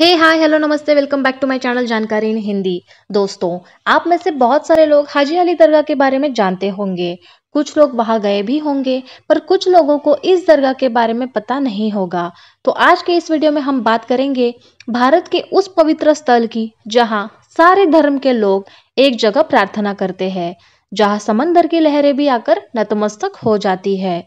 हे hi hello नमस्ते welcome back to my channel जानकारी in Hindi दोस्तों आप में से बहुत सारे लोग हाजी अली दरगाह के बारे में जानते होंगे कुछ लोग वहां गए भी होंगे पर कुछ लोगों को इस दरगाह के बारे में पता नहीं होगा तो आज के इस वीडियो में हम बात करेंगे भारत के उस पवित्र स्थल की जहाँ सारे धर्म के लोग एक जगह प्रार्थना करते हैं जहाँ समंदर की लहरें भी आकर नतमस्तक हो जाती है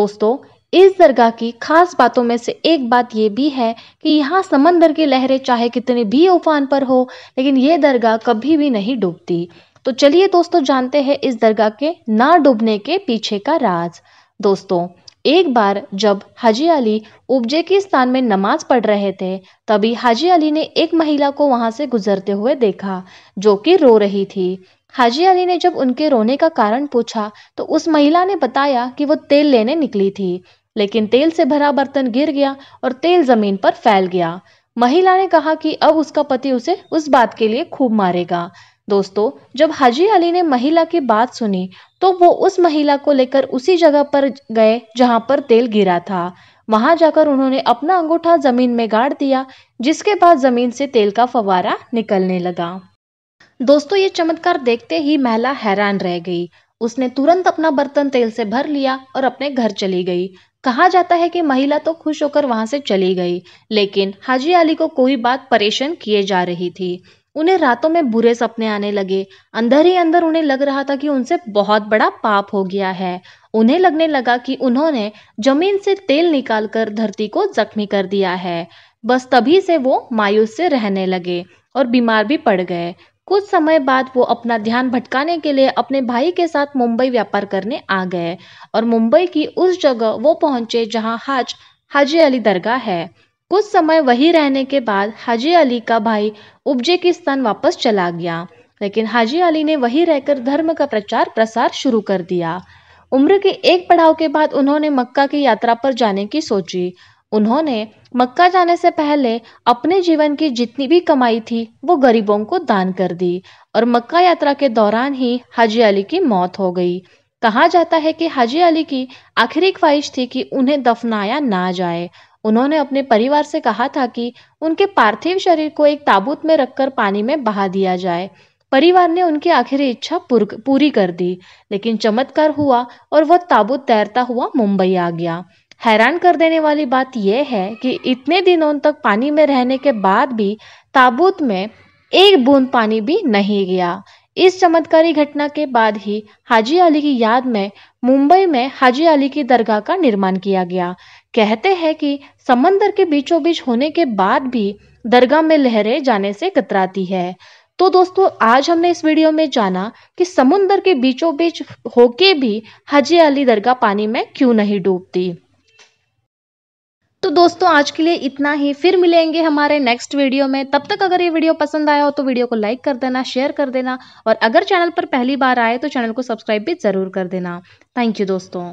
दोस्तों इस दरगाह की खास बातों में से एक बात यह भी है कि यहाँ समंदर की लहरें चाहे कितनी भी उफान पर हो लेकिन ये दरगाह कभी भी नहीं डूबती तो चलिए दोस्तों जानते हैं इस दरगाह के ना डूबने के पीछे का राज दोस्तों एक बार जब हाजी अली स्थान में नमाज पढ़ रहे थे तभी हाजी अली ने एक महिला को वहां से गुजरते हुए देखा जो कि रो रही थी हाजी अली ने जब उनके रोने का कारण पूछा तो उस महिला ने बताया कि वो तेल लेने निकली थी लेकिन तेल से भरा बर्तन गिर गया और तेल जमीन पर फैल गया महिला ने कहा कि अब उसका पति उसे उस बात के लिए खूब मारेगा दोस्तों जब हाजी अली ने महिला की बात सुनी तो वो उस महिला को लेकर उसी जगह पर गए जहां पर तेल गिरा था वहां जाकर उन्होंने अपना अंगूठा जमीन में गाड़ दिया जिसके बाद जमीन से तेल का फवारा निकलने लगा दोस्तों ये चमत्कार देखते ही महिला हैरान रह गई उसने तुरंत अपना बर्तन तेल से भर लिया और अपने घर चली गई कहा जाता है कि महिला तो खुश होकर वहां से चली गई लेकिन हाजी अली को कोई बात परेशान किए जा रही थी उन्हें रातों में बुरे सपने आने लगे अंदर ही अंदर उन्हें लग रहा था कि उनसे बहुत बड़ा पाप हो गया है उन्हें लगने लगा कि उन्होंने जमीन से तेल निकालकर धरती को जख्मी कर दिया है बस तभी से वो मायूस से रहने लगे और बीमार भी पड़ गए कुछ समय बाद वो अपना ध्यान भटकाने के लिए अपने भाई के साथ मुंबई व्यापार करने आ गए और मुंबई की उस जगह वो पहुंचे जहां हाज हाजी अली दरगाह है कुछ समय वही रहने के बाद हाजी अली का भाई उब्जेकिस्तान वापस चला गया लेकिन हाजी अली ने वही रहकर धर्म का प्रचार प्रसार शुरू कर दिया उम्र के एक पड़ाव के बाद उन्होंने मक्का की यात्रा पर जाने की सोची उन्होंने मक्का जाने से पहले अपने जीवन की जितनी भी कमाई थी वो गरीबों को दान कर दी और मक्का यात्रा के दौरान ही हाजी अली की मौत हो गई कहा जाता है कि हाजी अली की आखिरी ख्वाहिश थी कि उन्हें दफनाया ना जाए उन्होंने अपने परिवार से कहा था कि उनके पार्थिव शरीर को एक ताबूत में रखकर पानी में बहा दिया जाए परिवार ने उनकी आखिरी इच्छा पूरी कर दी लेकिन चमत्कार हुआ और वह ताबूत तैरता हुआ मुंबई आ गया हैरान कर देने वाली बात यह है कि इतने दिनों तक पानी में रहने के बाद भी ताबूत में एक बूंद पानी भी नहीं गया इस चमत्कारी घटना के बाद ही हाजी अली की याद में मुंबई में हाजी अली की दरगाह का निर्माण किया गया कहते हैं कि समंदर के बीचों बीच होने के बाद भी दरगाह में लहरें जाने से कतराती है तो दोस्तों आज हमने इस वीडियो में जाना कि समुन्दर के बीचों बीच होके भी हाजी अली दरगाह पानी में क्यों नहीं डूबती तो दोस्तों आज के लिए इतना ही फिर मिलेंगे हमारे नेक्स्ट वीडियो में तब तक अगर ये वीडियो पसंद आया हो तो वीडियो को लाइक कर देना शेयर कर देना और अगर चैनल पर पहली बार आए तो चैनल को सब्सक्राइब भी ज़रूर कर देना थैंक यू दोस्तों